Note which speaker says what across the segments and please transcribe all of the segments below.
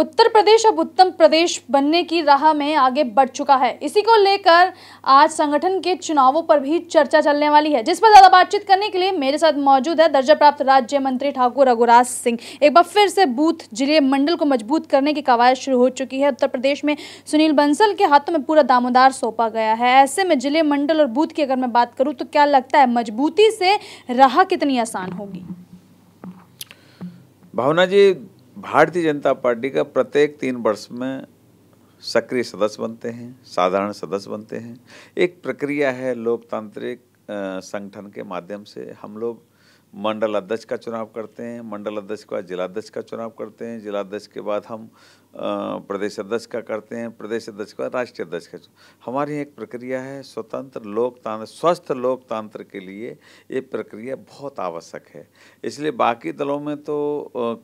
Speaker 1: उत्तर प्रदेश अब उत्तम प्रदेश बनने की राह में आगे बढ़ चुका है इसी को लेकर आज संगठन के चुनावों पर भी चर्चा चलने वाली है जिस पर ज्यादा बातचीत करने के लिए मेरे साथ मौजूद है दर्जा प्राप्त राज्य मंत्री ठाकुर रघुराज सिंह एक बार फिर से बूथ जिले मंडल को मजबूत करने की कवायद शुरू हो चुकी है उत्तर प्रदेश में सुनील बंसल के हाथों में पूरा दामोदार सौंपा गया है ऐसे में जिले मंडल और बूथ की अगर मैं बात करूँ तो क्या लगता है मजबूती से राह कितनी आसान होगी
Speaker 2: भावना जी भारतीय जनता पार्टी का प्रत्येक तीन वर्ष में सक्रिय सदस्य बनते हैं साधारण सदस्य बनते हैं एक प्रक्रिया है लोकतांत्रिक संगठन के माध्यम से हम लोग मंडल अध्यक्ष का चुनाव करते हैं मंडल अध्यक्ष के बाद जिलाध्यक्ष का चुनाव करते हैं जिलाध्यक्ष के बाद हम प्रदेश अध्यक्ष का करते हैं प्रदेश अध्यक्ष का राष्ट्रीय अध्यक्ष का हमारी एक प्रक्रिया है स्वतंत्र लोकतंत्र स्वस्थ लोकतंत्र के लिए ये प्रक्रिया बहुत आवश्यक है इसलिए बाकी दलों में तो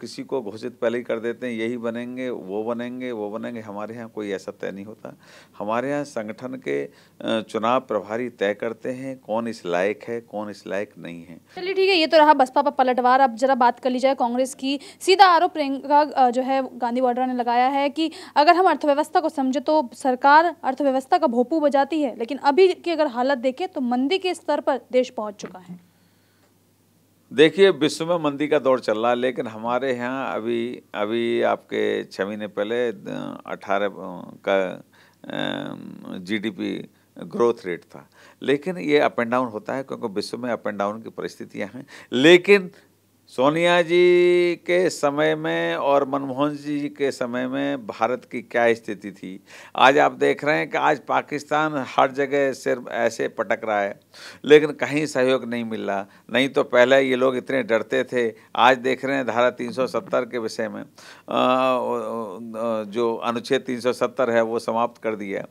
Speaker 2: किसी को घोषित पहले ही कर देते हैं यही बनेंगे वो बनेंगे वो बनेंगे हमारे यहाँ कोई ऐसा तय नहीं होता हमारे यहाँ संगठन के चुनाव प्रभारी तय करते हैं कौन इस लायक है कौन इस लायक नहीं है
Speaker 1: चलिए ठीक है ये तो रहा बसपा पर पलटवार अब जरा बात कर ली जाए कांग्रेस की सीधा आरोप प्रियंका जो है गांधी वाड्रा ने लगाया बताया है कि अगर हम अर्थव्यवस्था को समझे तो सरकार अर्थव्यवस्था का भोपू बजाती है लेकिन अभी की अगर हालत देखें तो मंदी के स्तर पर देश पहुंच चुका है
Speaker 2: देखिए विश्व में मंदी का दौर चल रहा है लेकिन हमारे यहाँ अभी अभी आपके छः महीने पहले अठारह का जीडीपी ग्रोथ रेट था लेकिन ये अप एंड डाउन होता है क्योंकि विश्व में अप एंड डाउन की परिस्थितियाँ हैं लेकिन सोनिया जी के समय में और मनमोहन जी के समय में भारत की क्या स्थिति थी आज आप देख रहे हैं कि आज पाकिस्तान हर जगह सिर्फ ऐसे पटक रहा है लेकिन कहीं सहयोग नहीं मिल रहा नहीं तो पहले ये लोग इतने डरते थे आज देख रहे हैं धारा 370 के विषय में जो अनुच्छेद 370 है वो समाप्त कर दिया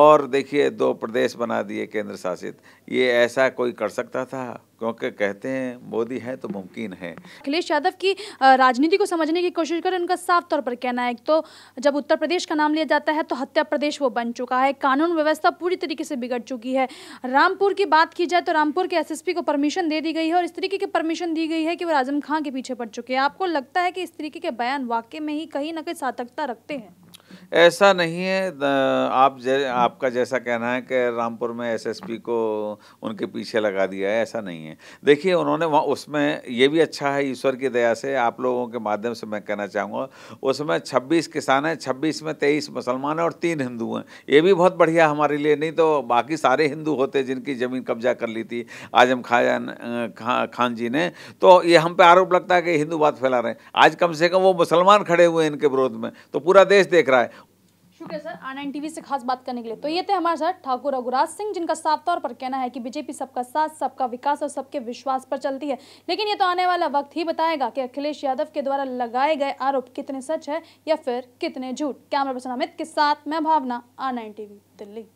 Speaker 2: और देखिए दो प्रदेश बना दिए केंद्र शासित ये ऐसा कोई कर सकता था क्योंकि कहते हैं मोदी है तो मुमकिन है
Speaker 1: अखिलेश यादव की राजनीति को समझने की कोशिश करें उनका साफ तौर पर कहना है तो जब उत्तर प्रदेश का नाम लिया जाता है तो हत्या प्रदेश वो बन चुका है कानून व्यवस्था पूरी तरीके से बिगड़ चुकी है रामपुर की बात की जाए तो रामपुर के एसएसपी को परमिशन दे दी गई है और इस तरीके की परमिशन दी गई है कि वो आजम खां के पीछे पड़ चुके हैं आपको लगता है कि इस तरीके के बयान वाकई में ही कहीं ना कहीं सार्थकता रखते हैं
Speaker 2: ऐसा नहीं है आप जै, आपका जैसा कहना है कि रामपुर में एसएसपी को उनके पीछे लगा दिया है ऐसा नहीं है देखिए उन्होंने वहाँ उसमें ये भी अच्छा है ईश्वर की दया से आप लोगों के माध्यम से मैं कहना चाहूँगा उसमें छब्बीस किसान हैं छब्बीस में तेईस मुसलमान हैं और तीन हिंदू हैं ये भी बहुत बढ़िया हमारे लिए नहीं तो बाकी सारे हिंदू होते जिनकी ज़मीन कब्जा कर ली थी आजम खान खा, खान जी ने तो ये हम पे आरोप लगता है कि हिंदू बात फैला रहे हैं आज कम से कम वो मुसलमान खड़े हुए हैं इनके विरोध में तो पूरा देश देख रहा है
Speaker 1: शुक्रिया सर आर नाइन टीवी से खास बात करने के लिए तो ये थे हमारे साथ ठाकुर रघुराज सिंह जिनका साफ तौर पर कहना है कि बीजेपी सबका साथ सबका विकास और सबके विश्वास पर चलती है लेकिन ये तो आने वाला वक्त ही बताएगा कि अखिलेश यादव के द्वारा लगाए गए आरोप कितने सच है या फिर कितने झूठ कैमरा पर्सन अमित के साथ मैं Bhavana R nine TV Delhi